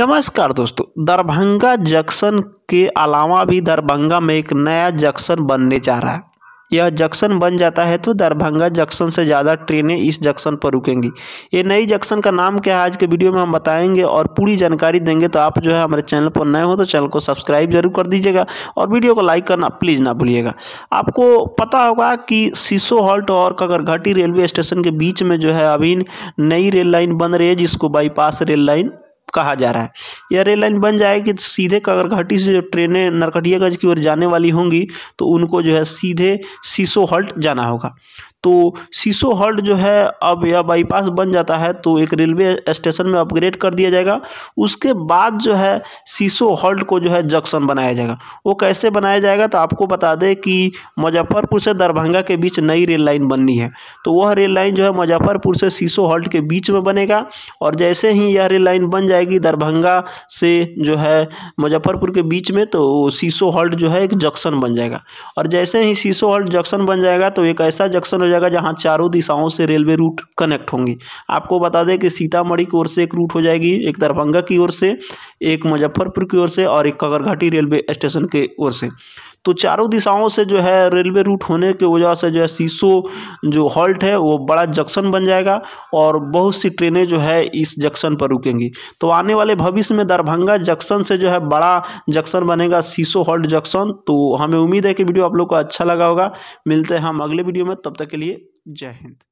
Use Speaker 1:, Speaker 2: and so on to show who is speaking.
Speaker 1: नमस्कार दोस्तों दरभंगा जंक्शन के अलावा भी दरभंगा में एक नया जंक्शन बनने जा रहा है यह जंक्शन बन जाता है तो दरभंगा जंक्शन से ज़्यादा ट्रेनें इस जंक्शन पर रुकेंगी ये नई जंक्शन का नाम क्या है आज के वीडियो में हम बताएंगे और पूरी जानकारी देंगे तो आप जो है हमारे चैनल पर नए हो तो चैनल को सब्सक्राइब जरूर कर दीजिएगा और वीडियो को लाइक करना प्लीज़ ना भूलिएगा आपको पता होगा कि सीसो हॉल्ट और कगरघाटी रेलवे स्टेशन के बीच में जो है अभी नई रेल लाइन बन रही है जिसको बाईपास रेल लाइन कहा जा रहा है यह रेल लाइन बन जाए कि तो सीधे घाटी से जो ट्रेनें नरकटियागंज की ओर जाने वाली होंगी तो उनको जो है सीधे सीसो हॉल्ट जाना होगा तो शीशो हल्ट जो है अब यह बाईपास बन जाता है तो एक रेलवे स्टेशन में अपग्रेड कर दिया जाएगा उसके बाद जो है शीशो हल्ट को जो है जंक्शन बनाया जाएगा वो कैसे बनाया जाएगा तो आपको बता दें कि मुजफ्फरपुर से दरभंगा के बीच नई रेल लाइन बननी है तो वह रेल लाइन जो है मुजफ्फरपुर से शीशो हल्ट के बीच में बनेगा और जैसे ही यह रेल लाइन बन जाएगी दरभंगा से जो है मुजफ्फरपुर के बीच में तो शीशो हल्ट जो है एक जंक्शन बन जाएगा और जैसे ही सीसो हल्ट जंक्शन बन जाएगा तो एक ऐसा जंक्शन जाएगा जहाँ चारों दिशाओं से रेलवे रूट कनेक्ट होंगी आपको बता दें कि सीतामढ़ी की ओर से एक रूट हो जाएगी एक दरभंगा की ओर से एक मुजफ्फरपुर की ओर से और एक कगरघाटी रेलवे स्टेशन की ओर से तो चारों दिशाओं से जो है रेलवे रूट होने की वजह से जो है सीसो जो हॉल्ट है वो बड़ा जंक्शन बन जाएगा और बहुत सी ट्रेनें जो है इस जंक्शन पर रुकेंगी तो आने वाले भविष्य में दरभंगा जंक्शन से जो है बड़ा जंक्शन बनेगा सीसो हॉल्ट जंक्शन तो हमें उम्मीद है कि वीडियो आप लोग को अच्छा लगा होगा मिलते हैं हम अगले वीडियो में तब तक के लिए जय हिंद